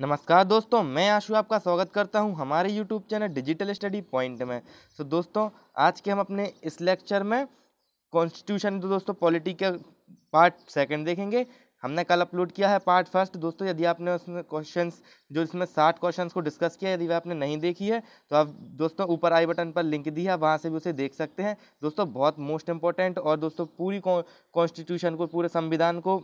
नमस्कार दोस्तों मैं आशु आपका स्वागत करता हूं हमारे YouTube channel digital study point में सो तो so, दोस्तों आज के हम अपने इस लेक्चर में कॉन्स्टिट्यूशन तो दोस्तों पॉलिटी का पार्ट सेकंड देखेंगे हमने कल अपलोड किया है पार्ट फर्स्ट दोस्तों यदि आपने उसमें क्वेश्चंस जो इसमें साठ क्वेश्चंस को डिस्कस किया यदि वह आपने नहीं देखी है तो आप दोस्तों ऊपर आई बटन पर लिंक दी है वहाँ से भी उसे देख सकते हैं दोस्तों बहुत मोस्ट इम्पॉर्टेंट और दोस्तों पूरी कॉन्स्टिट्यूशन को पूरे संविधान को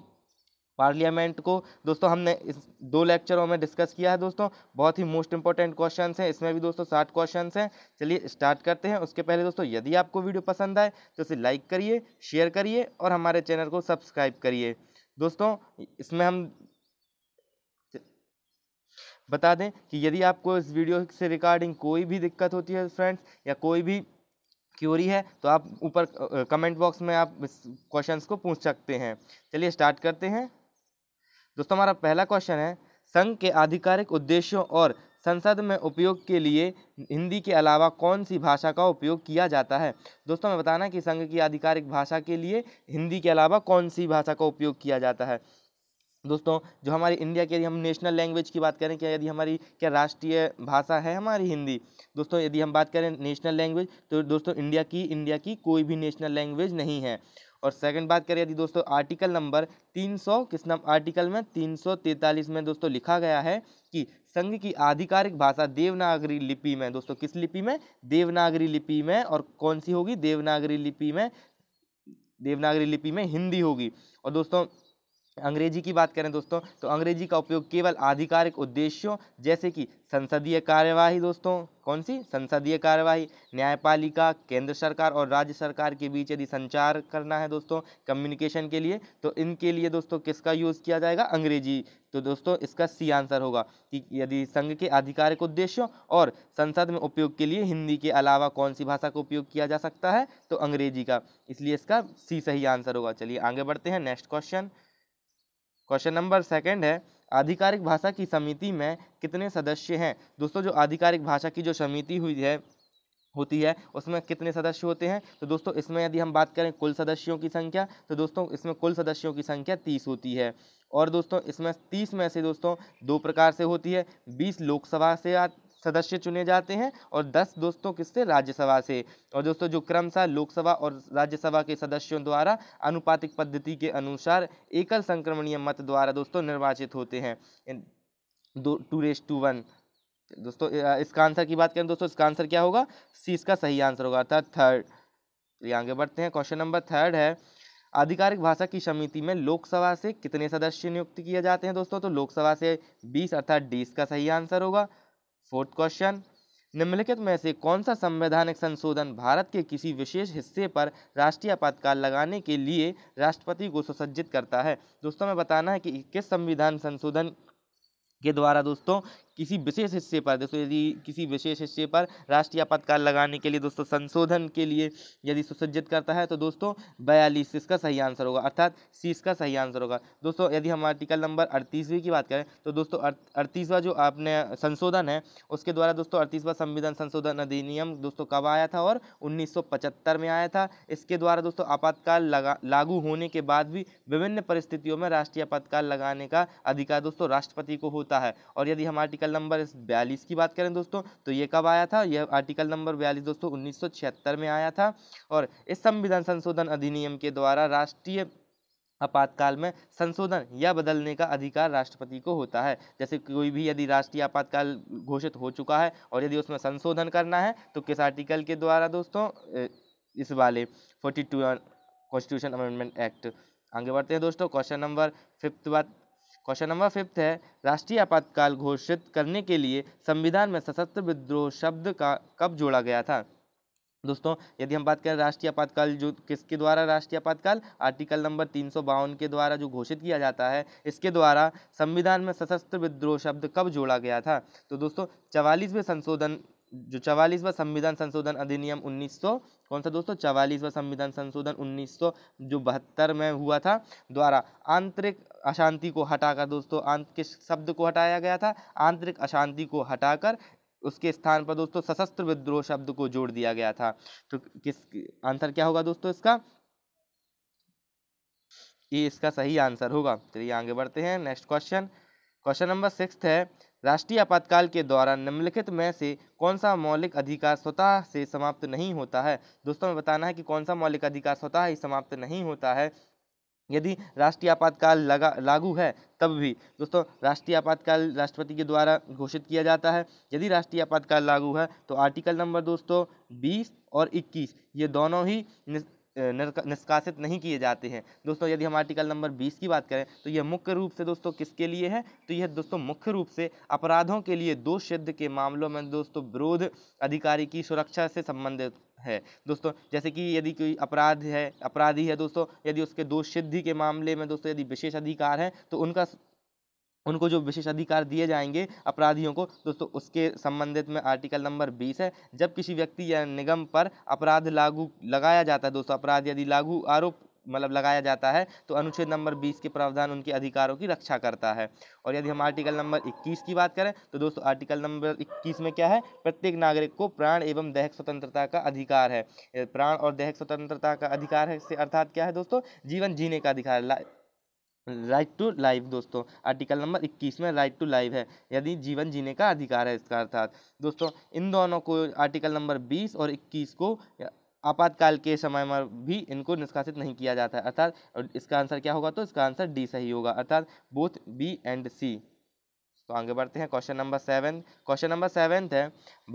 पार्लियामेंट को दोस्तों हमने इस दो लेक्चरों में डिस्कस किया है दोस्तों बहुत ही मोस्ट इंपॉर्टेंट क्वेश्चन हैं इसमें भी दोस्तों साठ क्वेश्चन हैं चलिए स्टार्ट करते हैं उसके पहले दोस्तों यदि आपको वीडियो पसंद आए तो इसे लाइक करिए शेयर करिए और हमारे चैनल को सब्सक्राइब करिए दोस्तों इसमें हम बता दें कि यदि आपको इस वीडियो से रिकॉर्डिंग कोई भी दिक्कत होती है फ्रेंड्स या कोई भी क्योरी है तो आप ऊपर कमेंट बॉक्स में आप क्वेश्चंस को पूछ सकते हैं चलिए स्टार्ट करते हैं दोस्तों हमारा पहला क्वेश्चन है संघ के आधिकारिक उद्देश्यों और संसद में उपयोग के लिए हिंदी के अलावा कौन सी भाषा का उपयोग किया जाता है दोस्तों मैं बताना कि संघ की आधिकारिक भाषा के लिए हिंदी के अलावा कौन सी भाषा का उपयोग किया जाता है दोस्तों जो हमारी इंडिया की यदि हम नेशनल लैंग्वेज की बात करें क्या यदि हमारी क्या राष्ट्रीय भाषा है हमारी हिंदी दोस्तों यदि हम बात करें नेशनल लैंग्वेज तो दोस्तों इंडिया की इंडिया की कोई भी नेशनल लैंग्वेज नहीं है और सेकंड बात करें यदि दोस्तों आर्टिकल नंबर 300 किस नाम आर्टिकल में 343 में दोस्तों लिखा गया है कि संघ की आधिकारिक भाषा देवनागरी लिपि में दोस्तों किस लिपि में देवनागरी लिपि में और कौन सी होगी देवनागरी लिपि में देवनागरी लिपि में हिंदी होगी और दोस्तों अंग्रेजी की बात करें दोस्तों तो अंग्रेजी का उपयोग केवल आधिकारिक उद्देश्यों जैसे कि संसदीय कार्यवाही दोस्तों कौन सी संसदीय कार्यवाही न्यायपालिका केंद्र सरकार और राज्य सरकार के बीच यदि संचार करना है दोस्तों कम्युनिकेशन के लिए तो इनके लिए दोस्तों किसका यूज़ किया जाएगा अंग्रेजी तो दोस्तों इसका सी आंसर होगा कि यदि संघ के आधिकारिक उद्देश्यों और संसद में उपयोग के लिए हिंदी के अलावा कौन सी भाषा का उपयोग किया जा सकता है तो अंग्रेजी का इसलिए इसका सी सही आंसर होगा चलिए आगे बढ़ते हैं next question question number second है आधिकारिक भाषा की समिति में कितने सदस्य हैं दोस्तों जो आधिकारिक भाषा की जो समिति हुई है होती है उसमें कितने सदस्य होते हैं तो दोस्तों इसमें यदि हम बात करें कुल सदस्यों की संख्या तो दोस्तों इसमें कुल सदस्यों की संख्या तीस होती है और दोस्तों इसमें तीस में से दोस्तों दो प्रकार से होती है बीस लोकसभा से सदस्य चुने जाते हैं और दस दोस्तों किससे राज्यसभा से और दोस्तों जो क्रमशः लोकसभा और राज्यसभा के सदस्यों द्वारा अनुपातिक पद्धति के अनुसार एकल संक्रमणीय मत द्वारा दोस्तों निर्वाचित होते हैं दो टू रेस टू वन दोस्तों इसका आंसर की बात करें दोस्तों इसका आंसर क्या होगा सी इसका सही आंसर होगा अर्थात थर्ड तो ये आगे बढ़ते हैं क्वेश्चन नंबर थर्ड है आधिकारिक भाषा की समिति में लोकसभा से कितने सदस्य नियुक्त किए जाते हैं दोस्तों तो लोकसभा से बीस अर्थात डी इसका सही आंसर होगा फोर्थ क्वेश्चन निम्नलिखित में से कौन सा संवैधानिक संशोधन भारत के किसी विशेष हिस्से पर राष्ट्रीय आपातकाल लगाने के लिए राष्ट्रपति को सुसज्जित करता है दोस्तों में बताना है कि किस संविधान संशोधन के द्वारा दोस्तों किसी विशेष हिस्से पर दोस्तों यदि किसी विशेष हिस्से पर राष्ट्रीय आपातकाल लगाने के लिए दोस्तों संशोधन के लिए यदि सुसज्जित करता है तो दोस्तों बयालीस इसका सही आंसर होगा अर्थात सी इसका सही आंसर होगा दोस्तों यदि हम आर्टिकल नंबर अड़तीसवीं की बात करें तो दोस्तों अड़तीसवा जो आपने संशोधन है उसके द्वारा दोस्तों अड़तीसवा संविधान संशोधन अधिनियम दोस्तों कब आया था और उन्नीस में आया था इसके द्वारा दोस्तों आपातकाल लगा लागू होने के बाद भी विभिन्न परिस्थितियों में राष्ट्रीय आपातकाल लगाने का अधिकार दोस्तों राष्ट्रपति को होता है और यदि हम आर्टिकल आर्टिकल नंबर बयालीस की बात करें दोस्तों तो ये कब आया था यह आर्टिकल नंबर बयालीस दोस्तों उन्नीस में आया था और इस संविधान संशोधन अधिनियम के द्वारा राष्ट्रीय आपातकाल में संशोधन या बदलने का अधिकार राष्ट्रपति को होता है जैसे कोई भी यदि राष्ट्रीय आपातकाल घोषित हो चुका है और यदि उसमें संशोधन करना है तो किस आर्टिकल के द्वारा दोस्तों इस वाले forty two constitution amendment act आगे बढ़ते हैं दोस्तों क्वेश्चन नंबर फिफ्थ बात क्वेश्चन नंबर फिफ्थ है राष्ट्रीय आपातकाल घोषित करने के लिए संविधान में सशस्त्र विद्रोह शब्द का कब जोड़ा गया था दोस्तों यदि हम बात करें राष्ट्रीय आपातकाल जो किसके द्वारा राष्ट्रीय आपातकाल आर्टिकल नंबर तीन के द्वारा जो घोषित किया जाता है इसके द्वारा संविधान में सशस्त्र विद्रोह शब्द कब जोड़ा गया था तो दोस्तों चवालीसवें संशोधन जो चवालीसवा संविधान संशोधन अधिनियम 1900 कौन सा दोस्तों चवालीसवा संविधान संशोधन 1900 जो बहत्तर में हुआ था द्वारा आंतरिक अशांति को हटाकर दोस्तों आंत के शब्द को हटाया गया था आंतरिक अशांति को हटाकर उसके स्थान पर दोस्तों सशस्त्र विद्रोह शब्द को जोड़ दिया गया था तो किस आंसर क्या होगा दोस्तों इसका ये इसका सही आंसर होगा चलिए आगे बढ़ते हैं next question question number six है राष्ट्रीय आपातकाल के दौरान निम्नलिखित में से कौन सा मौलिक अधिकार स्वतः से समाप्त नहीं होता है दोस्तों में बताना है कि कौन सा मौलिक अधिकार स्वतः ही समाप्त नहीं होता है यदि राष्ट्रीय आपातकाल लगा लागू है तब भी दोस्तों राष्ट्रीय आपातकाल राष्ट्रपति के द्वारा घोषित किया जाता है यदि राष्ट्रीय आपातकाल लागू है तो आर्टिकल नंबर दोस्तों 20 और 21 ये दोनों ही निष्कासित नहीं किए जाते हैं दोस्तों यदि हम आर्टिकल नंबर बीस की बात करें तो यह मुख्य रूप से दोस्तों किसके लिए है तो यह दोस्तों मुख्य रूप से अपराधों के लिए दोष सिद्ध के मामलों में दोस्तों विरोध अधिकारी की सुरक्षा से संबंधित है दोस्तों जैसे कि यदि कोई अपराध है अपराधी है दोस्तों यदि उसके दोष सिद्धि के मामले में दोस्तों यदि विशेष अधिकार है तो उनका उनको जो विशेष अधिकार दिए जाएंगे अपराधियों को दोस्तों उसके संबंधित में आर्टिकल नंबर बीस है जब किसी व्यक्ति या निगम पर अपराध लागू लगाया जाता है दोस्तों अपराध यदि लागू आरोप मतलब लगाया जाता है तो अनुच्छेद नंबर 20 के प्रावधान उनके अधिकारों की रक्षा करता है और यदि हम आर्टिकल नंबर 21 की बात करें तो दोस्तों आर्टिकल नंबर 21 में क्या है प्रत्येक नागरिक को प्राण एवं दैहिक स्वतंत्रता का अधिकार है प्राण और दैहिक स्वतंत्रता का अधिकार है इससे अर्थात क्या है दोस्तों जीवन जीने का अधिकार राइट टू लाइफ दोस्तों आर्टिकल नंबर 21 में राइट टू लाइफ है यदि जीवन जीने का अधिकार है इसका अर्थात दोस्तों इन दोनों को आर्टिकल नंबर 20 और 21 को आपातकाल के समय में भी इनको निष्कासित नहीं किया जाता है अर्थात इसका आंसर क्या होगा तो इसका आंसर डी सही होगा अर्थात बोथ बी एंड सी तो आगे बढ़ते हैं question number seven question number seven है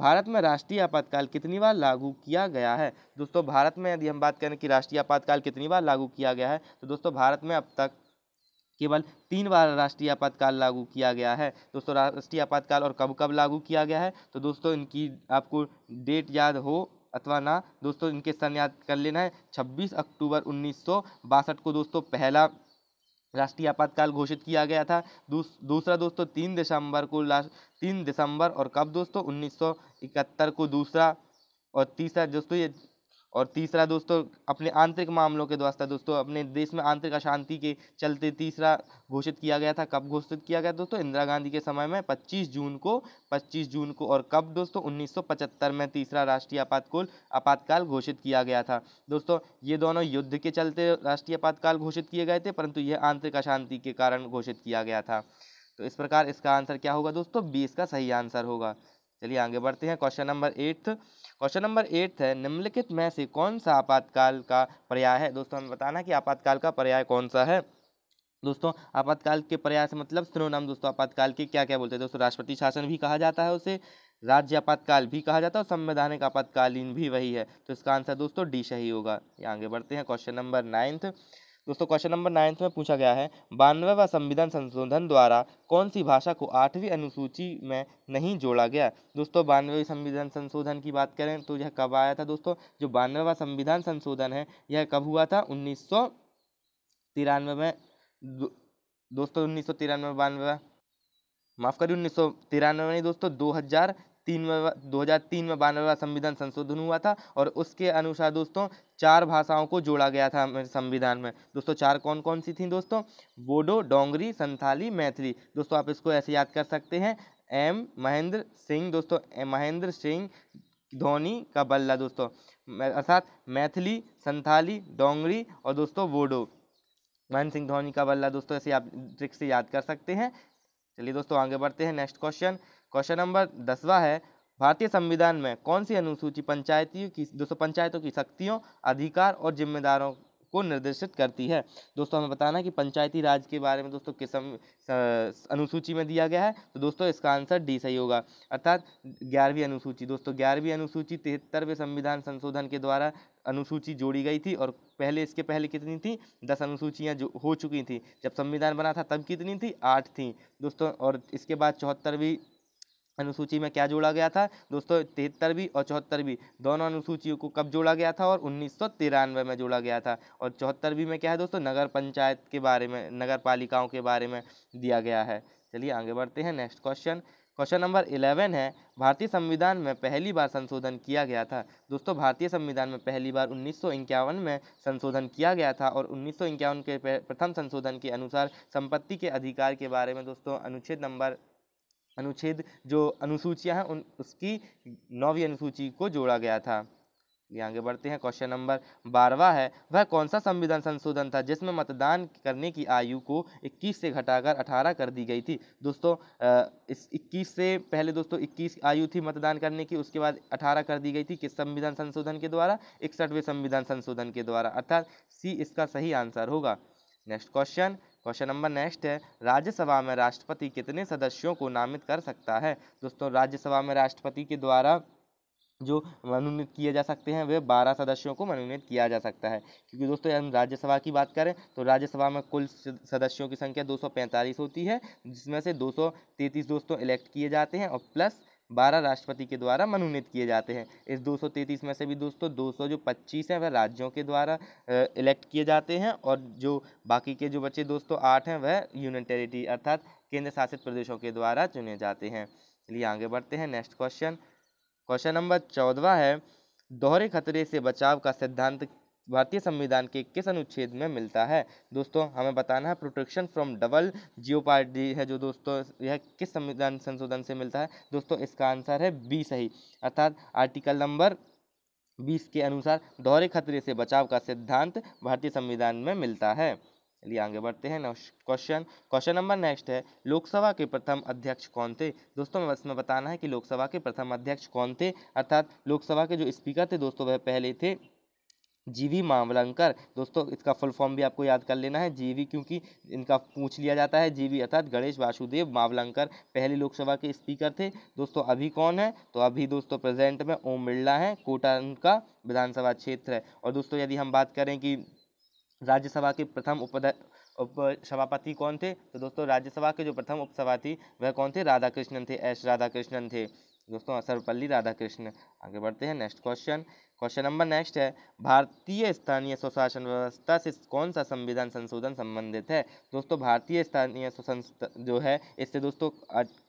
भारत में राष्ट्रीय आपातकाल कितनी बार लागू किया गया है दोस्तों भारत में यदि हम बात करें कि राष्ट्रीय आपातकाल कितनी बार लागू किया गया है तो दोस्तों भारत में अब तक केवल तीन बार राष्ट्रीय आपातकाल लागू किया गया है दोस्तों राष्ट्रीय आपातकाल और कब कब लागू किया गया है तो दोस्तों इनकी आपको डेट याद हो अथवा ना दोस्तों इनके सन याद कर लेना है 26 अक्टूबर उन्नीस को दोस्तों पहला राष्ट्रीय आपातकाल घोषित किया गया था दूस, दूसरा दोस्तों तीन दिसंबर को लास्ट तीन दिसंबर और कब दोस्तों 1971 को दूसरा और तीसरा दोस्तों ये और तीसरा दोस्तों अपने आंतरिक मामलों के द्वारा दोस्तों अपने देश में आंतरिक अशांति के चलते तीसरा घोषित किया गया था कब घोषित किया गया दोस्तों इंदिरा गांधी के समय में 25 जून को 25 जून को और कब दोस्तों 1975 में तीसरा राष्ट्रीय आपातकाल आपातकाल घोषित किया गया था दोस्तों ये दोनों युद्ध के चलते राष्ट्रीय आपातकाल घोषित किए गए थे परंतु यह आंतरिक अशांति के कारण घोषित किया गया था तो इस प्रकार इसका आंसर क्या होगा दोस्तों बीस का सही आंसर होगा चलिए आगे बढ़ते हैं question number eight question number eight है निम्नलिखित में से कौन सा आपातकाल का पर्याय है दोस्तों हमें बताना कि आपातकाल का पर्याय कौन सा है दोस्तों आपातकाल के पर्याय से मतलब नाम दोस्तों आपातकाल के क्या क्या बोलते हैं दोस्तों राष्ट्रपति शासन भी कहा जाता है उसे राज्य आपातकाल भी कहा जाता है और संवैधानिक आपातकालीन भी वही है तो इसका आंसर दोस्तों डी सही होगा आगे बढ़ते हैं क्वेश्चन नंबर नाइन्थ दोस्तों क्वेश्चन नंबर नाइन्थ में पूछा गया है बानवे व संविधान संशोधन द्वारा कौन सी भाषा को आठवीं अनुसूची में नहीं जोड़ा गया दोस्तों बानवे संविधान संशोधन की बात करें तो यह कब आया था दोस्तों जो बानवेवा संविधान संशोधन है यह कब हुआ था उन्नीस में दोस्तों उन्नीस सौ तिरानवे बानवे माफ़ करिए उन्नीस सौ तिरानवे नहीं दोस्तों दो हज़ार तीन में दो हज़ार तीन में बानवे संविधान संशोधन हुआ था और उसके अनुसार दोस्तों चार भाषाओं को जोड़ा गया था संविधान में दोस्तों चार कौन कौन सी थी दोस्तों बोडो डोंगरी संथाली मैथिली दोस्तों आप इसको ऐसे याद कर सकते हैं एम महेंद्र सिंह दोस्तों महेंद्र सिंह धोनी का बल्ला दोस्तों अर्थात मैथिली संथाली डोंगरी और दोस्तों वोडो महेंद्र सिंह धोनी का बल्ला दोस्तों ऐसे आप ट्रिक से याद कर सकते हैं चलिए दोस्तों आगे बढ़ते हैं नेक्स्ट क्वेश्चन क्वेश्चन नंबर दसवा है भारतीय संविधान में कौन सी अनुसूची पंचायतियों की दोस्तों पंचायतों की शक्तियों अधिकार और जिम्मेदारों को निर्देशित करती है दोस्तों हमें बताना कि पंचायती राज के बारे में दोस्तों किस अनुसूची में दिया गया है तो दोस्तों इसका आंसर डी सही होगा अर्थात ग्यारहवीं अनुसूची दोस्तों ग्यारहवीं अनुसूची तिहत्तरवें संविधान संशोधन के द्वारा अनुसूची जोड़ी गई थी और पहले इसके पहले कितनी थी दस अनुसूचियाँ जो हो चुकी थी जब संविधान बना था तब कितनी थी आठ थी दोस्तों और इसके बाद चौहत्तरवीं अनुसूची में क्या जोड़ा गया था दोस्तों तिहत्तरवीं और चौहत्तरवीं दोनों अनुसूचियों को कब जोड़ा गया था और उन्नीस में जोड़ा गया था और चौहत्तरवीं में क्या है दोस्तों नगर पंचायत के बारे में नगर पालिकाओं के बारे में दिया गया है चलिए आगे बढ़ते हैं next question question number eleven है भारतीय संविधान में पहली बार संशोधन किया गया था दोस्तों भारतीय संविधान में पहली बार उन्नीस में संशोधन किया गया था और उन्नीस के प्रथम संशोधन के अनुसार संपत्ति के अधिकार के बारे में दोस्तों अनुच्छेद नंबर अनुच्छेद जो अनुसूचियाँ हैं उन उसकी नौवीं अनुसूची को जोड़ा गया था ये आगे बढ़ते हैं क्वेश्चन नंबर बारवा है वह कौन सा संविधान संशोधन था जिसमें मतदान करने की आयु को 21 से घटाकर 18 कर दी गई थी दोस्तों इस 21 से पहले दोस्तों 21 आयु थी मतदान करने की उसके बाद 18 कर दी गई थी किस संविधान संशोधन के द्वारा इकसठवें संविधान संशोधन के द्वारा अर्थात सी इसका सही आंसर होगा next question question number next है राज्यसभा में राष्ट्रपति कितने सदस्यों को नामित कर सकता है दोस्तों राज्यसभा में राष्ट्रपति के द्वारा जो मनोनीत किए जा सकते हैं वे बारह सदस्यों को मनोनीत किया जा सकता है क्योंकि दोस्तों हम राज्यसभा की बात करें तो राज्यसभा में कुल सदस्यों की संख्या दो होती है जिसमें से दो दोस्तों इलेक्ट किए जाते हैं और प्लस बारह राष्ट्रपति के द्वारा मनोनीत किए जाते हैं इस 233 में से भी दोस्तों दो सौ जो पच्चीस हैं वह राज्यों के द्वारा इलेक्ट किए जाते हैं और जो बाकी के जो बच्चे दोस्तों आठ हैं वह यूनियन टेरिटरी अर्थात केंद्र शासित प्रदेशों के द्वारा चुने जाते हैं चलिए आगे बढ़ते हैं नेक्स्ट क्वेश्चन क्वेश्चन नंबर चौदवा है दोहरे खतरे से बचाव का सिद्धांत भारतीय संविधान के किस अनुच्छेद में मिलता है दोस्तों हमें बताना है प्रोटेक्शन फ्रॉम डबल जियो है जो दोस्तों यह किस संविधान संशोधन से मिलता है दोस्तों इसका आंसर है बी सही अर्थात आर्टिकल नंबर बीस के अनुसार दोहरे खतरे से बचाव का सिद्धांत भारतीय संविधान में मिलता है चलिए आगे बढ़ते हैं क्वेश्चन क्वेश्चन नंबर नेक्स्ट है लोकसभा के प्रथम अध्यक्ष कौन थे दोस्तों बस में बताना है कि लोकसभा के प्रथम अध्यक्ष कौन थे अर्थात लोकसभा के जो स्पीकर थे दोस्तों वह पहले थे जीवी मामलंकर दोस्तों इसका फुल फॉर्म भी आपको याद कर लेना है जीवी क्योंकि इनका पूछ लिया जाता है जीवी अर्थात गणेश वासुदेव मावलंकर पहले लोकसभा के स्पीकर थे दोस्तों अभी कौन है तो अभी दोस्तों प्रेजेंट में ओम बिरला है कोटा उनका विधानसभा क्षेत्र है और दोस्तों यदि हम बात करें कि राज्यसभा के प्रथम उपद उप सभापति कौन थे तो दोस्तों राज्यसभा के जो प्रथम उपसभापति वह कौन थे राधाकृष्णन थे एस राधाकृष्णन थे दोस्तों सर्वपल्ली राधाकृष्ण आगे बढ़ते हैं next question question number next है भारतीय स्थानीय स्वशासन व्यवस्था से कौन सा संविधान संशोधन संबंधित है दोस्तों भारतीय स्थानीय जो है इससे दोस्तों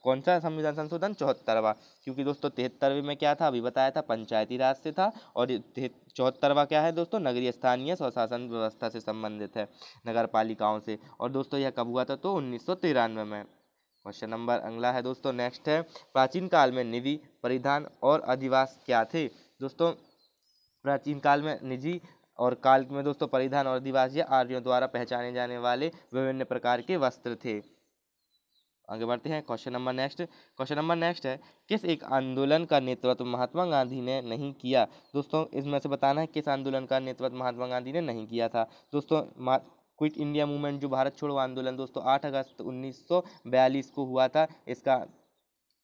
कौन सा संविधान संशोधन चौहत्तरवा क्योंकि दोस्तों तिहत्तरवें में क्या था अभी बताया था पंचायती राज से था और चौहत्तरवा क्या है दोस्तों नगरीय स्थानीय स्वशासन व्यवस्था से संबंधित है नगर पालिकाओं से और दोस्तों यह कब हुआ था तो उन्नीस में क्वेश्चन नंबर अगला है दोस्तों नेक्स्ट है प्राचीन काल में निधि परिधान और अधिवास क्या थे दोस्तों प्राचीन काल में निजी और काल में दोस्तों परिधान और आदिवासी आर्यों द्वारा पहचाने जाने वाले विभिन्न प्रकार के वस्त्र थे आगे बढ़ते हैं question number next question number next है किस एक आंदोलन का नेतृत्व महात्मा गांधी ने नहीं किया दोस्तों इसमें से बताना है किस आंदोलन का नेतृत्व महात्मा गांधी ने नहीं किया था दोस्तों क्विट इंडिया मूवमेंट जो भारत छोड़ो आंदोलन दोस्तों 8 अगस्त 1942 को हुआ था इसका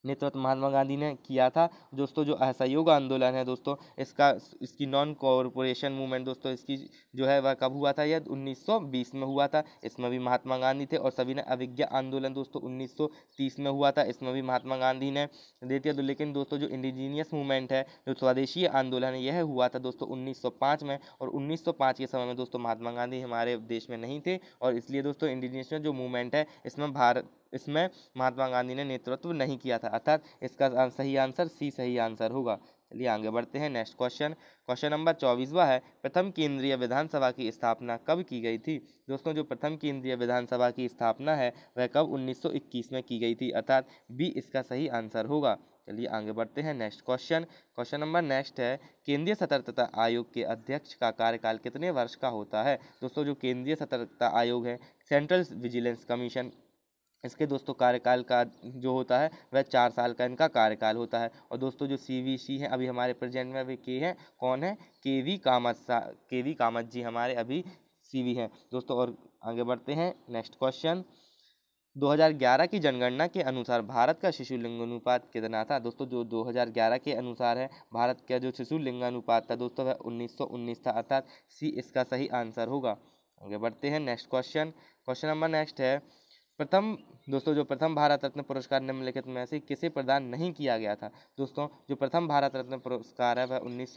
नेतृत्व महात्मा गांधी ने किया था दोस्तों जो असहयोग आंदोलन है दोस्तों इसका इसकी नॉन कॉरपोरेशन मूवमेंट दोस्तों इसकी जो है वह कब हुआ था यह 1920 में हुआ था इसमें भी महात्मा गांधी थे और सभी ने अविज्ञा आंदोलन दोस्तों 1930 में हुआ था इसमें भी महात्मा गांधी ने दे दिया तो लेकिन दोस्तों जो इंडिजीनियस मूवमेंट है जो स्वदेशी आंदोलन है यह हुआ था दोस्तों उन्नीस में और उन्नीस के समय में दोस्तों महात्मा गांधी हमारे देश में नहीं थे और इसलिए दोस्तों इंडिजीनियस जो मूवमेंट है इसमें भारत इसमें महात्मा गांधी ने नेतृत्व नहीं किया था अर्थात इसका सही आंसर सी सही आंसर होगा चलिए आगे बढ़ते हैं नेक्स्ट क्वेश्चन क्वेश्चन नंबर चौबीसवा है प्रथम केंद्रीय विधानसभा की स्थापना कब की गई थी दोस्तों जो प्रथम केंद्रीय विधानसभा की स्थापना है वह कब 1921 में की गई थी अर्थात बी इसका सही आंसर होगा चलिए आगे बढ़ते हैं next question question number next है केंद्रीय सतर्कता आयोग के अध्यक्ष का कार्यकाल कितने वर्ष का होता है दोस्तों जो केंद्रीय सतर्कता आयोग है सेंट्रल विजिलेंस कमीशन इसके दोस्तों कार्यकाल का जो होता है वह चार साल का इनका कार्यकाल होता है और दोस्तों जो सी वी सी हैं अभी हमारे प्रेजेंट में अभी के हैं कौन है के वी कामत के वी कामत जी हमारे अभी सी वी हैं दोस्तों और आगे बढ़ते हैं नेक्स्ट क्वेश्चन 2011 की जनगणना के अनुसार भारत का शिशु लिंग अनुपात कितना था दोस्तों जो 2011 के अनुसार है भारत का जो शिशु लिंग अनुपात था दोस्तों वह उन्नीस था अर्थात सी इसका सही आंसर होगा आगे बढ़ते हैं next question question number next है प्रथम दोस्तों जो प्रथम भारत रत्न पुरस्कार निम्नलिखित में से किसे प्रदान नहीं किया गया था दोस्तों जो प्रथम भारत रत्न पुरस्कार है वह उन्नीस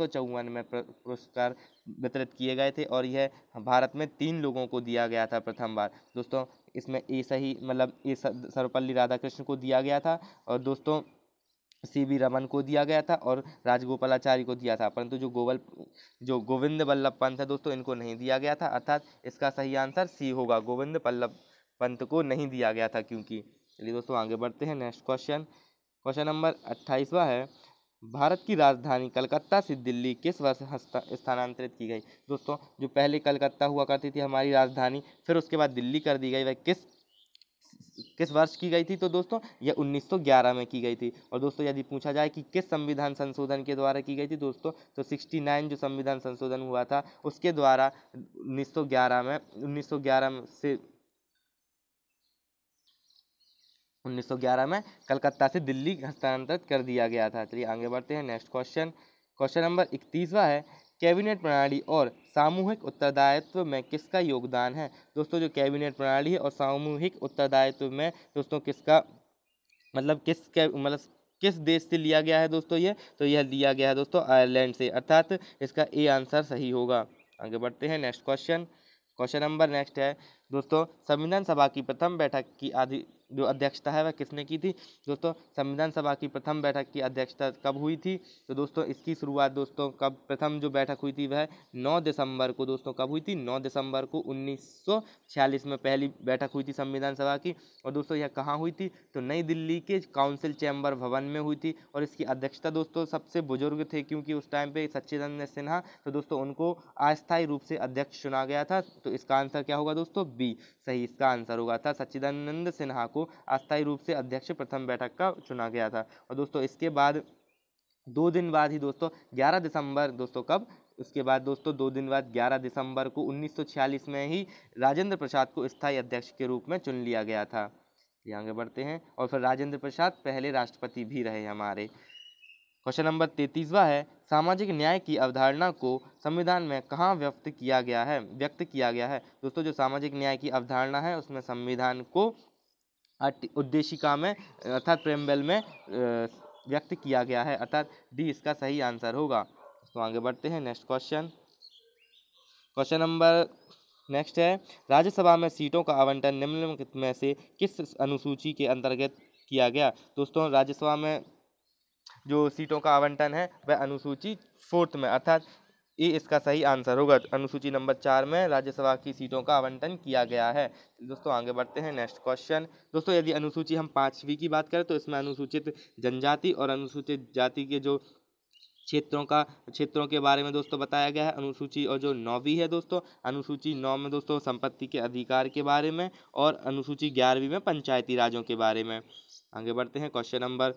में पुरस्कार वितरित किए गए थे और यह भारत में तीन लोगों को दिया गया था प्रथम बार दोस्तों इसमें ए सही मतलब ए सर्वपल्ली राधाकृष्ण को दिया गया था और दोस्तों सी वी रमन को दिया गया था और राजगोपालाचार्य को दिया था परंतु जो गोवल जो गोविंद वल्लभ पंत है दोस्तों इनको नहीं दिया गया था अर्थात इसका सही आंसर सी होगा गोविंद वल्लभ पंत को नहीं दिया गया था क्योंकि चलिए दोस्तों आगे बढ़ते हैं नेक्स्ट क्वेश्चन क्वेश्चन नंबर अट्ठाईसवा है भारत की राजधानी कलकत्ता से दिल्ली किस वर्ष स्थानांतरित की गई दोस्तों जो पहले कलकत्ता हुआ करती थी हमारी राजधानी फिर उसके बाद दिल्ली कर दी गई वह किस किस वर्ष की गई थी तो दोस्तों यह 1911 में की गई थी और दोस्तों यदि पूछा जाए कि किस संविधान संशोधन के द्वारा की गई थी दोस्तों तो 69 जो संविधान संशोधन हुआ था उसके द्वारा 1911 में 1911 से 1911 में कलकत्ता से दिल्ली हस्तांतरित कर दिया गया था चलिए आगे बढ़ते हैं नेक्स्ट क्वेश्चन क्वेश्चन नंबर इकतीसवा है कैबिनेट प्रणाली और सामूहिक उत्तरदायित्व में किसका योगदान है दोस्तों जो कैबिनेट प्रणाली है और सामूहिक उत्तरदायित्व में दोस्तों किसका मतलब किस मतलब किस देश से लिया गया है दोस्तों ये तो यह लिया गया है दोस्तों आयरलैंड से अर्थात इसका ए आंसर सही होगा आगे बढ़ते हैं next question question number next है दोस्तों संविधान सभा की प्रथम बैठक की आदि जो अध्यक्षता है वह किसने की थी दोस्तों संविधान सभा की प्रथम बैठक की अध्यक्षता कब हुई थी तो दोस्तों इसकी शुरुआत दोस्तों कब प्रथम जो बैठक हुई थी वह 9 दिसंबर को दोस्तों कब हुई थी 9 दिसंबर को 1946 में पहली बैठक हुई थी संविधान सभा की और दोस्तों यह कहाँ हुई थी तो नई दिल्ली के काउंसिल चैम्बर भवन में हुई थी और इसकी अध्यक्षता दोस्तों सबसे बुजुर्ग थे क्योंकि उस टाइम पे सच्चिदानंद सिन्हा तो दोस्तों उनको अस्थायी रूप से अध्यक्ष चुना गया था तो इसका आंसर क्या होगा दोस्तों बी सही इसका आंसर होगा था सच्चिदानंद सिन्हा को को अस्थायी रूप से अध्यक्ष प्रथम बैठक का चुना गया था और दोस्तों इसके बाद दो दिन बाद ही दोस्तों 11 दिसंबर दोस्तों कब उसके बाद दोस्तों दो दिन बाद 11 दिसंबर को 1946 में ही राजेंद्र प्रसाद को स्थायी अध्यक्ष के रूप में चुन लिया गया था ये आगे बढ़ते हैं और फिर राजेंद्र प्रसाद पहले राष्ट्रपति भी रहे हमारे क्वेश्चन नंबर तैतीसवा है सामाजिक न्याय की अवधारणा को संविधान में कहाँ व्यक्त किया गया है व्यक्त किया गया है दोस्तों जो सामाजिक न्याय की अवधारणा है उसमें संविधान को उद्देशिका में अर्थात प्रेमबल में व्यक्त किया गया है अर्थात डी इसका सही आंसर होगा तो आगे बढ़ते हैं next question question number next है राज्यसभा में सीटों का आवंटन निम्नलिखित में से किस अनुसूची के अंतर्गत किया गया दोस्तों राज्यसभा में जो सीटों का आवंटन है वह अनुसूची फोर्थ में अर्थात ये इसका सही आंसर होगा अनुसूची नंबर चार में राज्यसभा की सीटों का आवंटन किया गया है दोस्तों आगे बढ़ते हैं नेक्स्ट क्वेश्चन दोस्तों यदि अनुसूची हम पाँचवीं की बात करें तो इसमें अनुसूचित जनजाति और अनुसूचित जाति के जो क्षेत्रों का क्षेत्रों के बारे में दोस्तों बताया गया है अनुसूची और जो नौवीं है दोस्तों अनुसूची नौ में दोस्तों संपत्ति के अधिकार के बारे में और अनुसूची ग्यारहवीं में पंचायती राजों के बारे में आगे बढ़ते हैं क्वेश्चन नंबर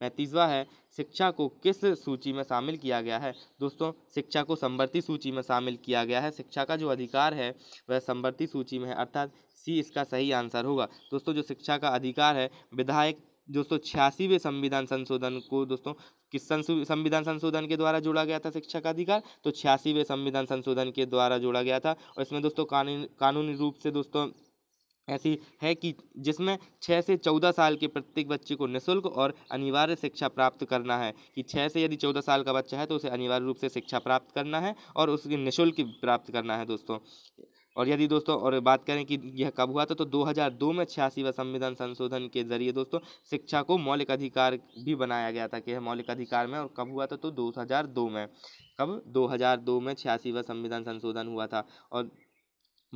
पैंतीसवा है शिक्षा को किस सूची में शामिल किया गया है दोस्तों शिक्षा को संवर्ती सूची में शामिल किया गया है शिक्षा का जो अधिकार है वह संवर्ती सूची में है अर्थात सी इसका सही आंसर होगा दोस्तों जो शिक्षा का अधिकार है विधायक दोस्तों छियासीवें संविधान संशोधन को दोस्तों किस संविधान संशोधन के द्वारा जोड़ा गया था शिक्षा का अधिकार तो छियासीवें संविधान संशोधन के द्वारा जोड़ा गया था और इसमें दोस्तों कानून कानूनी रूप से दोस्तों ऐसी है कि जिसमें छः से चौदह साल के प्रत्येक बच्चे को निःशुल्क और अनिवार्य शिक्षा प्राप्त करना है कि छः से यदि चौदह साल का बच्चा है तो उसे अनिवार्य रूप से शिक्षा प्राप्त करना है और उसकी निःशुल्क प्राप्त करना है दोस्तों और यदि दोस्तों और बात करें कि यह कब हुआ था तो 2002 तो में व संविधान संशोधन के जरिए दोस्तों शिक्षा को मौलिक अधिकार भी बनाया गया था कि यह मौलिक अधिकार में और कब हुआ था तो 2002 तो में कब 2002 में छियासी व संविधान संशोधन हुआ था और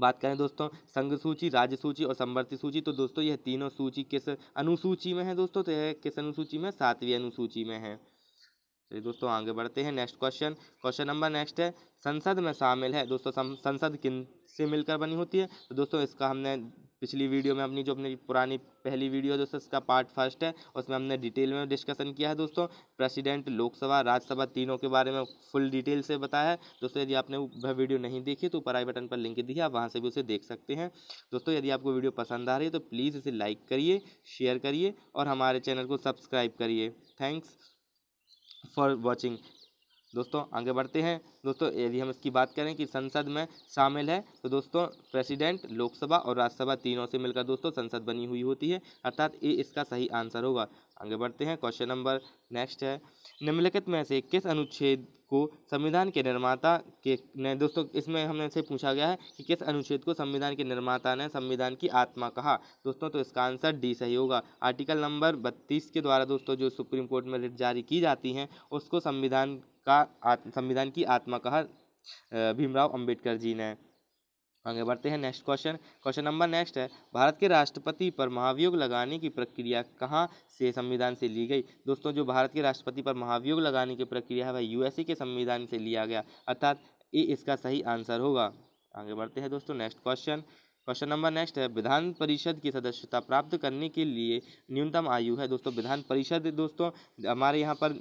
बात करें दोस्तों संघ सूची राज्य सूची और संवर्ती सूची तो दोस्तों यह तीनों सूची किस अनुसूची में है दोस्तों तो यह किस अनुसूची में सातवीं अनुसूची में है चलिए तो दोस्तों आगे बढ़ते हैं next question question number next है संसद में शामिल है दोस्तों संसद किन से मिलकर बनी होती है तो दोस्तों इसका हमने पिछली वीडियो में अपनी जो अपनी पुरानी पहली वीडियो है दोस्तों इसका पार्ट फर्स्ट है उसमें हमने डिटेल में डिस्कशन किया है दोस्तों प्रेसिडेंट लोकसभा राज्यसभा तीनों के बारे में फुल डिटेल से बताया है दोस्तों यदि आपने वह वीडियो नहीं देखी तो ऊपर आई बटन पर लिंक दिया आप वहाँ से भी उसे देख सकते हैं दोस्तों यदि आपको वीडियो पसंद आ रही है तो प्लीज़ इसे लाइक करिए शेयर करिए और हमारे चैनल को सब्सक्राइब करिए थैंक्स फॉर वॉचिंग दोस्तों आगे बढ़ते हैं दोस्तों यदि हम इसकी बात करें कि संसद में शामिल है तो दोस्तों प्रेसिडेंट लोकसभा और राज्यसभा तीनों से मिलकर दोस्तों संसद बनी हुई होती है अर्थात ए इसका सही आंसर होगा आगे बढ़ते हैं क्वेश्चन नंबर नेक्स्ट है निम्नलिखित में से किस अनुच्छेद को संविधान के निर्माता के ने दोस्तों इसमें हमने से पूछा गया है कि किस अनुच्छेद को संविधान के निर्माता ने संविधान की आत्मा कहा दोस्तों तो इसका आंसर डी सही होगा आर्टिकल नंबर बत्तीस के द्वारा दोस्तों जो सुप्रीम कोर्ट में रिट जारी की जाती हैं उसको संविधान का संविधान की आत्मा कहा भीमराव अम्बेडकर जी ने आगे बढ़ते हैं next question question number next है भारत के राष्ट्रपति पर महाभियोग लगाने की प्रक्रिया कहाँ से संविधान से ली गई दोस्तों जो भारत के राष्ट्रपति पर महाभियोग लगाने की प्रक्रिया है वह यूएसए के संविधान से लिया गया अर्थात ये इसका सही आंसर होगा आगे बढ़ते हैं दोस्तों next question question number next है विधान परिषद की सदस्यता प्राप्त करने के लिए न्यूनतम आयु है दोस्तों विधान परिषद दोस्तों हमारे यहाँ पर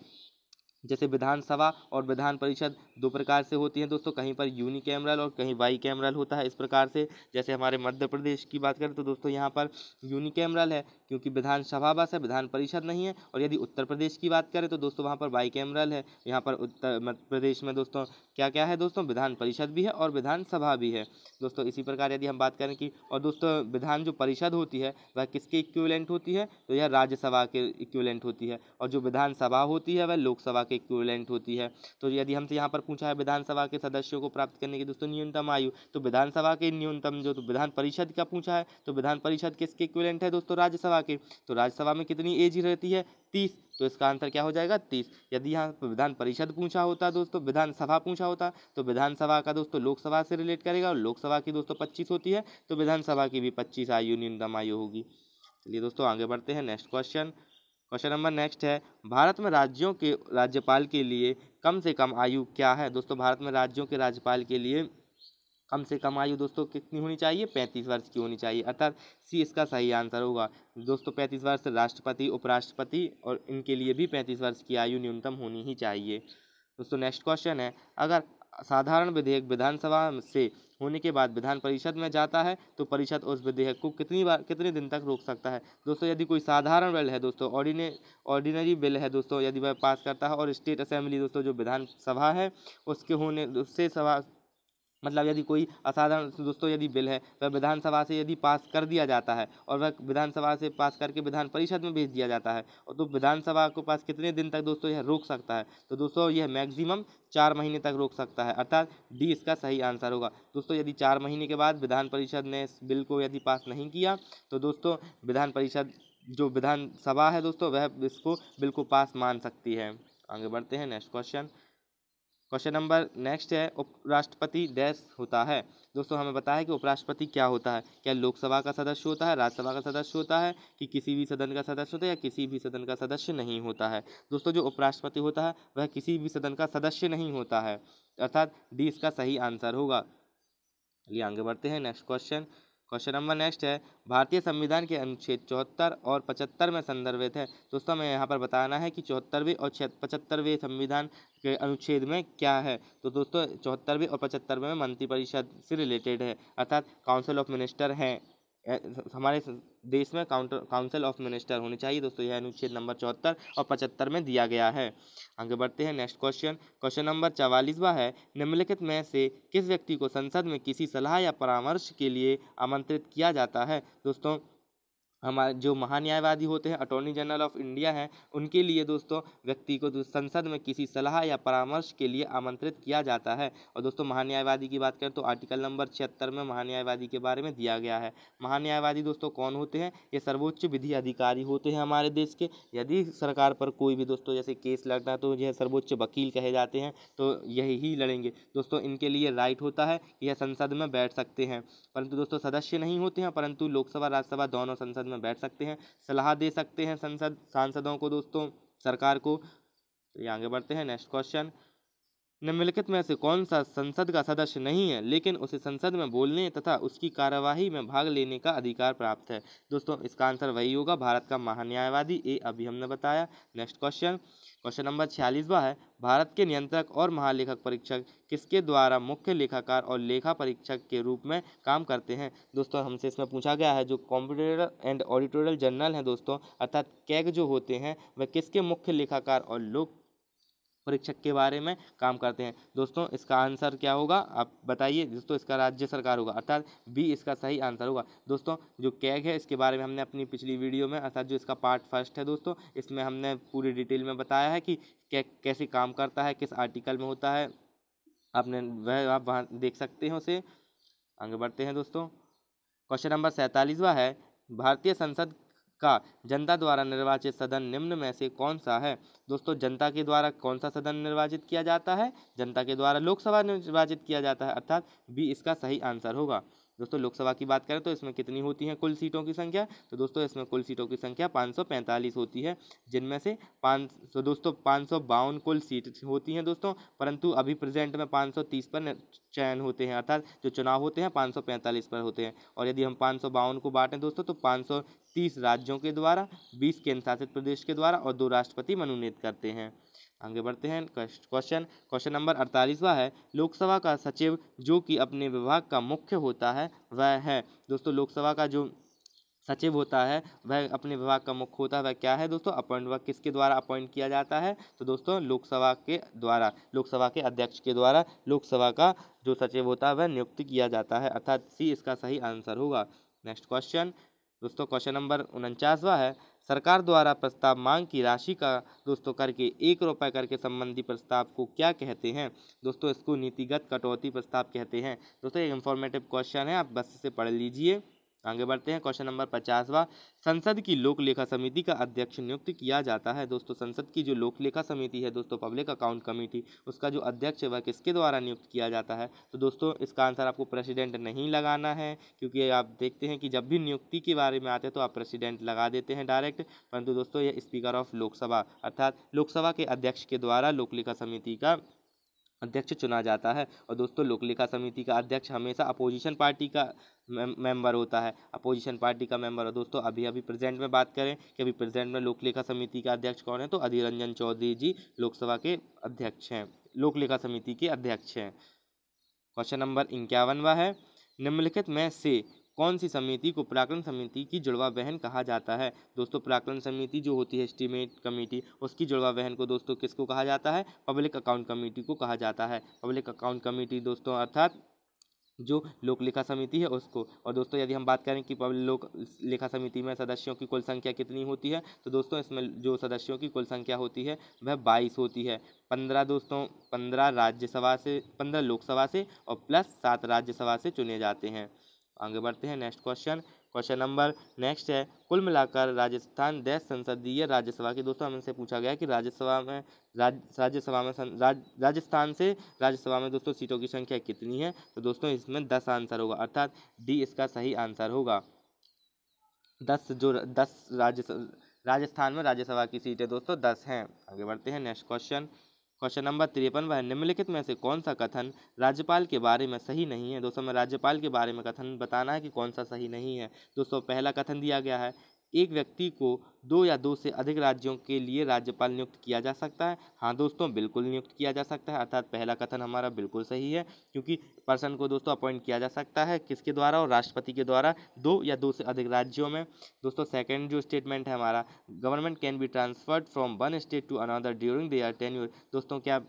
जैसे विधानसभा और विधान परिषद दो प्रकार से होती हैं दोस्तों कहीं पर यूनी कैमरल और कहीं बाई कैमरल होता है इस प्रकार से जैसे हमारे मध्य प्रदेश की बात करें तो दोस्तों यहाँ पर यूनी कैमरल है क्योंकि विधानसभा बस है विधान परिषद नहीं है और यदि उत्तर प्रदेश की बात करें तो दोस्तों वहाँ पर बाई कैमरल है यहाँ पर उत्तर मध्य प्रदेश में दोस्तों क्या क्या है दोस्तों विधान परिषद भी है और विधानसभा भी है दोस्तों इसी प्रकार यदि हम बात करें कि और दोस्तों विधान जो परिषद होती है वह किसके इक्वलेंट होती है तो यह राज्यसभा के इक्वलेंट होती है और जो विधानसभा होती है वह लोकसभा के इक्विवेलेंट होती है तो यदि हमसे यहाँ पर पूछा है विधानसभा के सदस्यों को प्राप्त करने की दोस्तों न्यूनतम आयु तो विधानसभा के न्यूनतम जो तो विधान परिषद का पूछा है तो विधान परिषद किसके इक्विवेलेंट है दोस्तों राज्यसभा के तो राज्यसभा में कितनी एज रहती है तीस तो इसका आंसर क्या हो जाएगा तीस यदि यहाँ विधान परिषद पूछा होता दोस्तों विधानसभा पूछा होता तो विधानसभा का दोस्तों लोकसभा से रिलेट करेगा और लोकसभा की दोस्तों पच्चीस होती है तो विधानसभा की भी पच्चीस आयु न्यूनतम आयु होगी चलिए दोस्तों आगे बढ़ते हैं next question question number next है भारत में राज्यों के राज्यपाल के लिए कम से कम आयु क्या है दोस्तों भारत में राज्यों के राज्यपाल के लिए कम से कम आयु दोस्तों कितनी होनी चाहिए पैंतीस वर्ष की होनी चाहिए अर्थात सी इसका सही आंसर होगा दोस्तों पैंतीस वर्ष राष्ट्रपति उपराष्ट्रपति और इनके लिए भी पैंतीस वर्ष की आयु न्यूनतम होनी ही चाहिए दोस्तों नेक्स्ट क्वेश्चन है अगर साधारण विधेयक विधानसभा से होने के बाद विधान परिषद में जाता है तो परिषद उस विधेयक को कितनी बार कितने दिन तक रोक सकता है दोस्तों यदि कोई साधारण बिल है दोस्तों ऑर्डिने ऑर्डिनरी बिल है दोस्तों यदि वह पास करता है और स्टेट असेंबली दोस्तों जो विधानसभा है उसके होने उससे सभा मतलब यदि कोई असाधारण दोस्तों यदि बिल है वह विधानसभा से यदि पास कर दिया जाता है और वह विधानसभा से पास करके विधान परिषद में भेज दिया जाता है और तो विधानसभा को पास कितने दिन तक दोस्तों यह रोक सकता है तो दोस्तों यह मैक्सिमम चार महीने तक रोक सकता है अर्थात डी इसका सही आंसर होगा दोस्तों यदि चार महीने के बाद विधान परिषद ने इस बिल को यदि पास नहीं किया तो दोस्तों विधान परिषद जो विधानसभा है दोस्तों वह इसको बिल को पास मान सकती है आगे बढ़ते हैं next question question number next है उपराष्ट्रपति डैश होता है दोस्तों हमें पता है कि उपराष्ट्रपति क्या होता है क्या लोकसभा का सदस्य होता है राज्यसभा का सदस्य होता है कि किसी भी सदन का सदस्य होता है या किसी भी सदन का सदस्य नहीं होता है दोस्तों जो उपराष्ट्रपति होता है वह किसी भी सदन का सदस्य नहीं होता है अर्थात डी इसका सही आंसर होगा चलिए आगे बढ़ते हैं next question question number next है भारतीय संविधान के अनुच्छेद चौहत्तर और पचहत्तर में संदर्भित है दोस्तों हमें यहाँ पर बताना है कि चौहत्तरवें और पचहत्तरवें संविधान के अनुच्छेद में क्या है तो दोस्तों चौहत्तरवें और पचहत्तरवें में मंत्रिपरिषद से रिलेटेड है अर्थात काउंसिल ऑफ मिनिस्टर हैं हमारे देश में काउंटर काउंसिल ऑफ मिनिस्टर होनी चाहिए दोस्तों यह अनुच्छेद नंबर चौहत्तर और पचहत्तर में दिया गया है आगे बढ़ते हैं नेक्स्ट क्वेश्चन क्वेश्चन नंबर चवालीसवा है निम्नलिखित में से किस व्यक्ति को संसद में किसी सलाह या परामर्श के लिए आमंत्रित किया जाता है दोस्तों हमारे जो महान्यायवादी होते हैं अटॉर्नी जनरल ऑफ इंडिया हैं उनके लिए दोस्तों व्यक्ति को संसद में किसी सलाह या परामर्श के लिए आमंत्रित किया जाता है और दोस्तों महान्यायवादी की बात करें तो आर्टिकल नंबर छिहत्तर में महान्यायवादी के बारे में दिया गया है महान्यायवादी दोस्तों कौन होते हैं ये सर्वोच्च विधि अधिकारी होते हैं हमारे देश के यदि सरकार पर कोई भी दोस्तों जैसे केस लड़ना तो यह सर्वोच्च वकील कहे जाते हैं तो यही लड़ेंगे दोस्तों इनके लिए राइट होता है यह संसद में बैठ सकते हैं परंतु दोस्तों सदस्य नहीं होते हैं परंतु लोकसभा राज्यसभा दोनों संसद में बैठ सकते हैं सलाह दे सकते हैं संसद सांसदों को दोस्तों सरकार को तो ये आगे बढ़ते हैं नेक्स्ट क्वेश्चन निम्नलिखित में से कौन सा संसद का सदस्य नहीं है लेकिन उसे संसद में बोलने तथा उसकी कार्यवाही में भाग लेने का अधिकार प्राप्त है दोस्तों इसका आंसर वही होगा भारत का महान्यायवादी ए अभी हमने बताया नेक्स्ट क्वेश्चन क्वेश्चन नंबर छियालीसवा है भारत के नियंत्रक और महालेखक परीक्षक किसके द्वारा मुख्य लेखाकार और लेखा परीक्षक के रूप में काम करते हैं दोस्तों हमसे इसमें पूछा गया है जो कॉम्पिटेटर एंड ऑडिटोरियल जर्नल हैं दोस्तों अर्थात कैग जो होते हैं वह किसके मुख्य लेखाकार और लोक परीक्षक के बारे में काम करते हैं दोस्तों इसका आंसर क्या होगा आप बताइए दोस्तों इसका राज्य सरकार होगा अर्थात बी इसका सही आंसर होगा दोस्तों जो कैग है इसके बारे में हमने अपनी पिछली वीडियो में अर्थात जो इसका पार्ट फर्स्ट है दोस्तों इसमें हमने पूरी डिटेल में बताया है कि कैग कैसे काम करता है किस आर्टिकल में होता है आपने वह आप वहाँ देख सकते हैं उसे आगे बढ़ते हैं दोस्तों क्वेश्चन नंबर सैंतालीसवा है भारतीय संसद का जनता द्वारा निर्वाचित सदन निम्न में से कौन सा है दोस्तों जनता के द्वारा कौन सा सदन निर्वाचित किया जाता है जनता के द्वारा लोकसभा निर्वाचित किया जाता है अर्थात बी इसका सही आंसर होगा दोस्तों लोकसभा की बात करें तो इसमें कितनी होती है कुल सीटों की संख्या तो दोस्तों इसमें कुल सीटों की संख्या पाँच होती है जिनमें से पाँच तो दोस्तों पाँच कुल सीट होती हैं दोस्तों परंतु अभी प्रेजेंट में पाँच पर चयन होते हैं अर्थात जो चुनाव होते हैं पाँच पर होते हैं और यदि हम पाँच को बांटें दोस्तों तो पाँच तीस राज्यों के द्वारा बीस केंद्र शासित प्रदेश के द्वारा और दो राष्ट्रपति मनोनीत करते हैं आगे बढ़ते हैं क्वेश्चन क्वेश्चन नंबर अड़तालीसवा है लोकसभा का सचिव जो कि अपने विभाग का मुख्य होता है वह है दोस्तों लोकसभा का जो सचिव होता है वह अपने विभाग का मुख्य होता है वह क्या है दोस्तों अपॉइंट वह किसके द्वारा अपॉइंट किया जाता है तो दोस्तों लोकसभा के द्वारा लोकसभा के अध्यक्ष के द्वारा लोकसभा का जो सचिव होता है वह नियुक्त किया जाता है अर्थात सी इसका सही आंसर होगा नेक्स्ट क्वेश्चन दोस्तों क्वेश्चन नंबर उनचासवा है सरकार द्वारा प्रस्ताव मांग की राशि का दोस्तों करके एक रुपये करके संबंधी प्रस्ताव को क्या कहते हैं दोस्तों इसको नीतिगत कटौती प्रस्ताव कहते हैं दोस्तों एक इन्फॉर्मेटिव क्वेश्चन है आप बस से पढ़ लीजिए आगे बढ़ते हैं क्वेश्चन नंबर पचासवा संसद की लोक लेखा समिति का अध्यक्ष नियुक्त किया जाता है दोस्तों संसद की जो लोक लेखा समिति है दोस्तों पब्लिक अकाउंट कमेटी उसका जो अध्यक्ष है वह किसके द्वारा नियुक्त किया जाता है तो दोस्तों इसका आंसर आपको प्रेसिडेंट नहीं लगाना है क्योंकि आप देखते हैं कि जब भी नियुक्ति के बारे में आते हैं तो आप प्रेसिडेंट लगा देते हैं डायरेक्ट परंतु दोस्तों यह स्पीकर ऑफ लोकसभा अर्थात लोकसभा के अध्यक्ष के द्वारा लोक लेखा समिति का अध्यक्ष चुना जाता है और दोस्तों लोकलेखा समिति का अध्यक्ष हमेशा अपोजिशन पार्टी का मेंबर होता है अपोजिशन पार्टी का मेंबर और दोस्तों अभी अभी प्रेजेंट में बात करें कि अभी प्रेजेंट में लोकलेखा समिति का अध्यक्ष कौन है तो अधीर रंजन चौधरी जी लोकसभा के अध्यक्ष हैं लोकलेखा समिति के अध्यक्ष हैं क्वेश्चन नंबर इक्यावनवा है निम्नलिखित में से कौन सी समिति को पराक्रम समिति की जुड़वा बहन कहा जाता है दोस्तों पराक्रम समिति जो होती है एस्टीमेट कमेटी उसकी जुड़वा बहन को दोस्तों किसको कहा जाता है पब्लिक अकाउंट कमेटी को कहा जाता है पब्लिक अकाउंट कमेटी दोस्तों अर्थात जो लोक लेखा समिति है उसको और दोस्तों यदि हम बात करें कि लोक लेखा समिति में सदस्यों की कुल संख्या कितनी होती है तो दोस्तों इसमें जो सदस्यों की कुल संख्या होती है वह बाईस होती है पंद्रह दोस्तों पंद्रह राज्यसभा से पंद्रह लोकसभा से और प्लस सात राज्यसभा से चुने जाते हैं आगे बढ़ते हैं next question question number next है कुल मिलाकर राजस्थान देश संसदीय राज्यसभा की दोस्तों हमसे पूछा गया कि राज्यसभा में राज्यसभा में राज, राजस्थान से राज्यसभा में दोस्तों सीटों की संख्या कितनी है तो दोस्तों इसमें दस आंसर होगा अर्थात डी इसका सही आंसर होगा दस जो दस राज्य राजस्थान में राज्यसभा की सीटें दोस्तों दस हैं आगे बढ़ते हैं नेक्स्ट क्वेश्चन क्वेश्चन नंबर तिरपन वह निम्नलिखित में से कौन सा कथन राज्यपाल के बारे में सही नहीं है दोस्तों में राज्यपाल के बारे में कथन बताना है कि कौन सा सही नहीं है दोस्तों पहला कथन दिया गया है एक व्यक्ति को दो या दो से अधिक राज्यों के लिए राज्यपाल नियुक्त किया जा सकता है हाँ दोस्तों बिल्कुल नियुक्त किया जा सकता है अर्थात पहला कथन हमारा बिल्कुल सही है क्योंकि पर्सन को दोस्तों अपॉइंट किया जा सकता है किसके द्वारा और राष्ट्रपति के द्वारा दो या दो से अधिक राज्यों में दोस्तों सेकेंड जो स्टेटमेंट है हमारा government can be transferred from one state to another during their ten दोस्तों क्या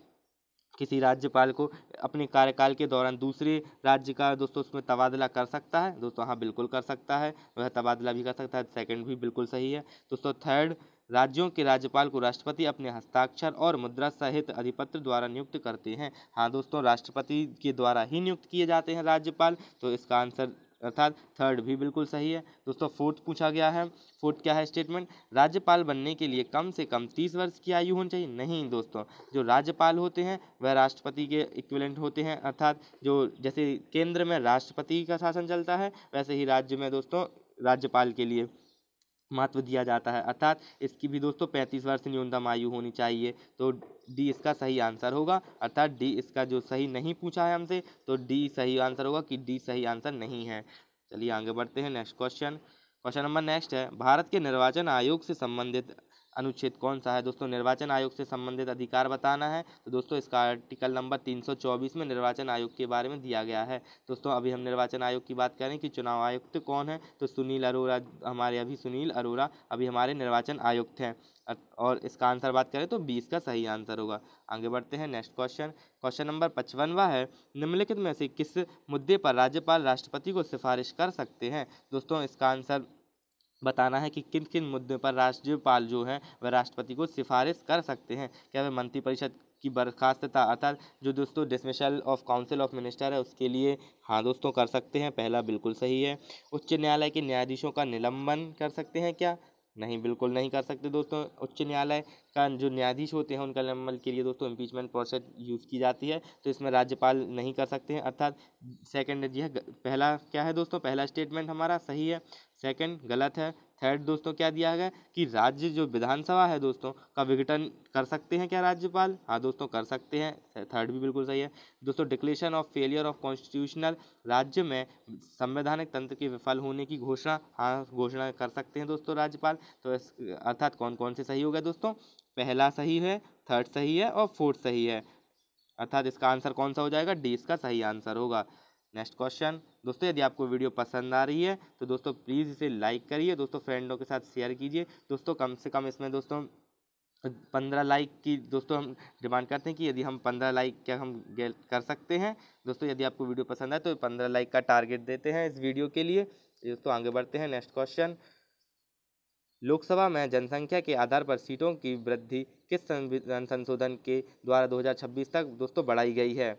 किसी राज्यपाल को अपने कार्यकाल के दौरान दूसरे राज्य का दोस्तों उसमें तबादला कर सकता है दोस्तों हाँ बिल्कुल कर सकता है वह तबादला भी कर सकता है सेकंड भी बिल्कुल सही है दोस्तों थर्ड राज्यों के राज्यपाल को राष्ट्रपति अपने हस्ताक्षर और मुद्रा सहित अधिपत्र द्वारा नियुक्त करते हैं हाँ दोस्तों राष्ट्रपति के द्वारा ही नियुक्त किए जाते हैं राज्यपाल तो इसका आंसर अर्थात थर्ड भी बिल्कुल सही है दोस्तों फोर्थ पूछा गया है फोर्थ क्या है स्टेटमेंट राज्यपाल बनने के लिए कम से कम तीस वर्ष की आयु होनी चाहिए नहीं दोस्तों जो राज्यपाल होते हैं वह राष्ट्रपति के इक्विलेंट होते हैं अर्थात जो जैसे केंद्र में राष्ट्रपति का शासन चलता है वैसे ही राज्य में दोस्तों राज्यपाल के लिए महत्व दिया जाता है अर्थात इसकी भी दोस्तों पैंतीस वर्ष न्यूनतम आयु होनी चाहिए तो डी इसका सही आंसर होगा अर्थात डी इसका जो सही नहीं पूछा है हमसे तो डी सही आंसर होगा कि डी सही आंसर नहीं है चलिए आगे बढ़ते हैं next question question number next है भारत के निर्वाचन आयोग से संबंधित अनुच्छेद कौन सा है दोस्तों निर्वाचन आयोग से संबंधित अधिकार बताना है तो दोस्तों इसका आर्टिकल नंबर 324 में निर्वाचन आयोग के बारे में दिया गया है दोस्तों अभी हम निर्वाचन आयोग की बात करें कि चुनाव आयुक्त कौन है तो सुनील अरोरा हमारे अभी सुनील अरोरा अभी हमारे निर्वाचन आयुक्त हैं और इसका आंसर बात करें तो बीस का सही आंसर होगा आगे बढ़ते हैं नेक्स्ट क्वेश्चन क्वेश्चन नंबर पचपनवा है निम्नलिखित में से किस मुद्दे पर राज्यपाल राष्ट्रपति को सिफारिश कर सकते हैं दोस्तों इसका आंसर बताना है कि किन किन मुद्दों पर राज्यपाल जो हैं वह राष्ट्रपति को सिफारिश कर सकते हैं क्या वह मंत्रिपरिषद की बर्खास्त अर्थात जो दोस्तों dismissal of council of minister है उसके लिए हाँ दोस्तों कर सकते हैं पहला बिल्कुल सही है उच्च न्यायालय के न्यायाधीशों का निलंबन कर सकते हैं क्या नहीं बिल्कुल नहीं कर सकते दोस्तों उच्च न्यायालय का जो न्यायाधीश होते हैं उनका अमल के लिए दोस्तों इम्पीचमेंट प्रोसेस यूज़ की जाती है तो इसमें राज्यपाल नहीं कर सकते हैं अर्थात सेकंड यह हाँ, पहला क्या है दोस्तों पहला स्टेटमेंट हमारा सही है सेकंड गलत है थर्ड दोस्तों क्या दिया गया कि राज्य जो विधानसभा है दोस्तों का विघटन कर सकते हैं क्या राज्यपाल हाँ दोस्तों कर सकते हैं थर्ड भी बिल्कुल सही है दोस्तों declaration of failure of constitutional राज्य में संवैधानिक तंत्र के विफल होने की घोषणा हाँ घोषणा कर सकते हैं दोस्तों राज्यपाल तो अर्थात कौन कौन से सही हो गया दोस्तों पहला सही है थर्ड सही है और फोर्थ सही है अर्थात इसका आंसर कौन सा हो जाएगा डी इसका सही आंसर होगा नेक्स्ट क्वेश्चन दोस्तों यदि आपको वीडियो पसंद आ रही है तो दोस्तों प्लीज़ इसे लाइक करिए दोस्तों फ्रेंडों के साथ शेयर कीजिए दोस्तों कम से कम इसमें दोस्तों पंद्रह लाइक की दोस्तों हम डिमांड करते हैं कि यदि हम पंद्रह लाइक क्या हम कर सकते हैं दोस्तों यदि आपको वीडियो पसंद आए तो पंद्रह लाइक का टारगेट देते हैं इस वीडियो के लिए दोस्तों आगे बढ़ते हैं नेक्स्ट क्वेश्चन लोकसभा में जनसंख्या के आधार पर सीटों की वृद्धि किस संविधान संशोधन के द्वारा 2026 तक दोस्तों बढ़ाई गई है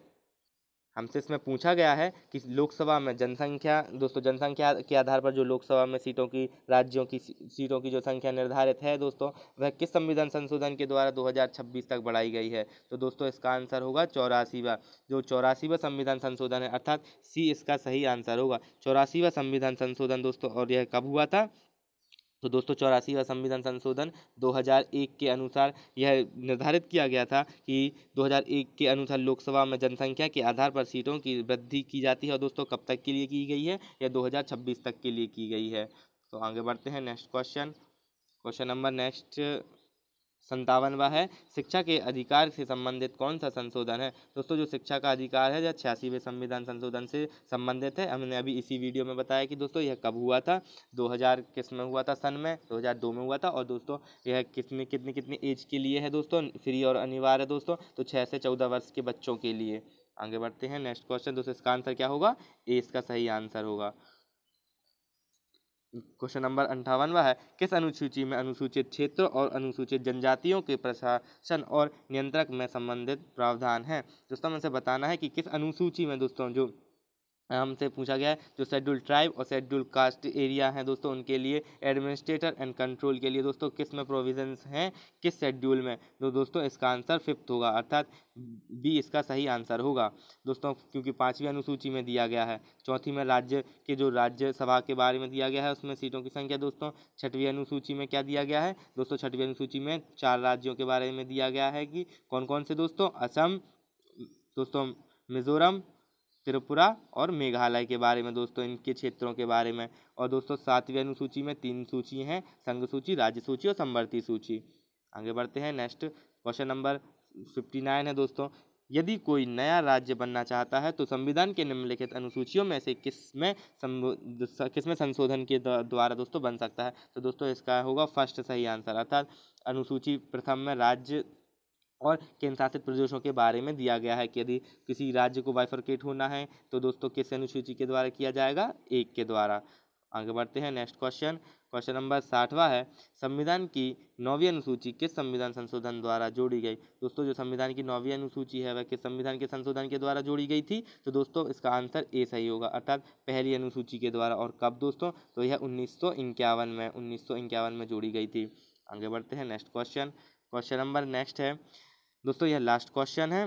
हमसे इसमें पूछा गया है कि लोकसभा में जनसंख्या दोस्तों जनसंख्या के आधार पर जो लोकसभा में सीटों की राज्यों की सीटों की जो संख्या निर्धारित है दोस्तों वह किस संविधान संशोधन के द्वारा 2026 तक बढ़ाई गई है तो दोस्तों इसका आंसर होगा चौरासीवा जो चौरासीवा संविधान संशोधन है अर्थात सी इसका सही आंसर होगा चौरासीवा संविधान संशोधन दोस्तों और यह कब हुआ था तो दोस्तों चौरासीवा संविधान संशोधन 2001 के अनुसार यह निर्धारित किया गया था कि 2001 के अनुसार लोकसभा में जनसंख्या के आधार पर सीटों की वृद्धि की जाती है और दोस्तों कब तक के लिए की गई है या 2026 तक के लिए की गई है तो आगे बढ़ते हैं next question question number next संतावनवा है शिक्षा के अधिकार से संबंधित कौन सा संशोधन है दोस्तों जो शिक्षा का अधिकार है यह छियासीवें संविधान संशोधन से संबंधित है हमने अभी इसी वीडियो में बताया कि दोस्तों यह कब हुआ था 2000 किस में हुआ था सन में 2002 में हुआ था और दोस्तों यह कितने कितने कितने एज के लिए है दोस्तों फ्री और अनिवार्य दोस्तों तो छः से चौदह वर्ष के बच्चों के लिए आगे बढ़ते हैं नेक्स्ट क्वेश्चन दोस्तों इसका आंसर क्या होगा ए इसका सही आंसर होगा क्वेश्चन नंबर अंठावनवा है किस अनुसूची में अनुसूचित क्षेत्रों और अनुसूचित जनजातियों के प्रशासन और नियंत्रक में संबंधित प्रावधान है दोस्तों से बताना है कि किस अनुसूची में दोस्तों जो हमसे पूछा गया है जो शेड्यूल ट्राइब और शेड्यूल कास्ट एरिया हैं दोस्तों उनके लिए एडमिनिस्ट्रेटर एंड कंट्रोल के लिए दोस्तों किस में प्रोविजंस हैं किस शेड्यूल में तो दोस्तों इसका आंसर फिफ्थ होगा अर्थात बी इसका सही आंसर होगा दोस्तों क्योंकि पाँचवीं अनुसूची में दिया गया है चौथी में राज्य के जो राज्यसभा के बारे में दिया गया है उसमें सीटों की संख्या दोस्तों छठवीं अनुसूची में क्या दिया गया है दोस्तों छठवीं अनुसूची में चार राज्यों के बारे में दिया गया है कि कौन कौन से दोस्तों असम दोस्तों मिजोरम त्रिपुरा और मेघालय के बारे में दोस्तों इनके क्षेत्रों के बारे में और दोस्तों सातवीं अनुसूची में तीन सूची हैं संघ सूची राज्य सूची और संवर्ती सूची आगे बढ़ते हैं next question number fifty nine है दोस्तों यदि कोई नया राज्य बनना चाहता है तो संविधान के निम्नलिखित अनुसूचियों में से किस में किस में संशोधन के द्वारा दोस्तों बन सकता है तो दोस्तों इसका होगा फर्स्ट सही आंसर अर्थात अनुसूची प्रथम में राज्य और केंद्र शासित प्रदेशों के बारे में दिया गया है कि यदि किसी राज्य को बाइफर्केट होना है तो दोस्तों किस अनुसूची के द्वारा किया जाएगा एक के द्वारा आगे बढ़ते हैं नेक्स्ट क्वेश्चन क्वेश्चन नंबर साठवा है संविधान की नौवीं अनुसूची किस संविधान संशोधन द्वारा जोड़ी गई दोस्तों जो संविधान की नौवीं अनुसूची है वह किस संविधान के संशोधन के द्वारा जोड़ी गई थी तो दोस्तों इसका आंसर ए सही होगा अर्थात पहली अनुसूची के द्वारा और कब दोस्तों तो यह उन्नीस में उन्नीस में जोड़ी गई थी आगे बढ़ते हैं next question question number next है दोस्तों यह लास्ट क्वेश्चन है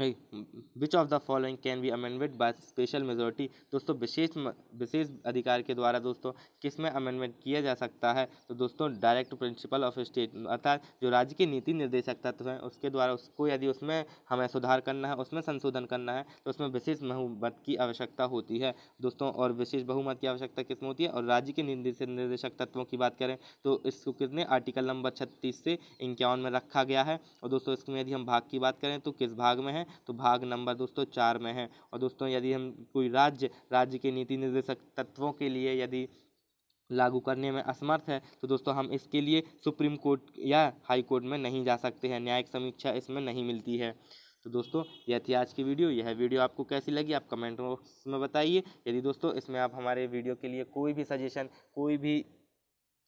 which of the following can be amendment by special majority दोस्तों विशेष विशेष अधिकार के द्वारा दोस्तों किस में अमेंडमेंट किया जा सकता है तो दोस्तों डायरेक्ट प्रिंसिपल ऑफ स्टेट अर्थात जो राज्य के नीति निर्देशक तत्व हैं उसके द्वारा उसको यदि उसमें हमें सुधार करना है उसमें संशोधन करना है तो उसमें विशेष बहुमत की आवश्यकता होती है दोस्तों और विशेष बहुमत की आवश्यकता किस में होती है और राज्य के निर्देशक तत्वों की बात करें तो इसको कितने आर्टिकल नंबर छत्तीस से इक्यावन में रखा गया है और दोस्तों इसमें यदि हम भाग की बात करें तो किस भाग में है तो भाग नंबर दोस्तों चार में है और दोस्तों यदि हम कोई राज्य राज्य के नीति निर्देशक तत्वों के लिए यदि लागू करने में असमर्थ है तो दोस्तों हम इसके लिए सुप्रीम कोर्ट या हाई कोर्ट में नहीं जा सकते हैं न्यायिक समीक्षा इसमें नहीं मिलती है तो दोस्तों यह थी आज की वीडियो यह वीडियो आपको कैसी लगी आप कमेंट बॉक्स में बताइए यदि दोस्तों इसमें आप हमारे वीडियो के लिए कोई भी सजेशन कोई भी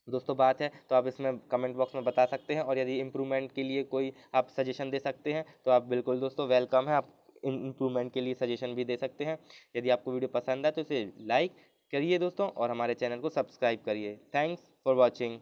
दोस्तों बात है तो आप इसमें कमेंट बॉक्स में बता सकते हैं और यदि इम्प्रूवमेंट के लिए कोई आप सजेशन दे सकते हैं तो आप बिल्कुल दोस्तों वेलकम है आप इम्प्रूवमेंट के लिए सजेशन भी दे सकते हैं यदि आपको वीडियो पसंद आए तो इसे लाइक करिए दोस्तों और हमारे चैनल को सब्सक्राइब करिए थैंक्स फॉर वॉचिंग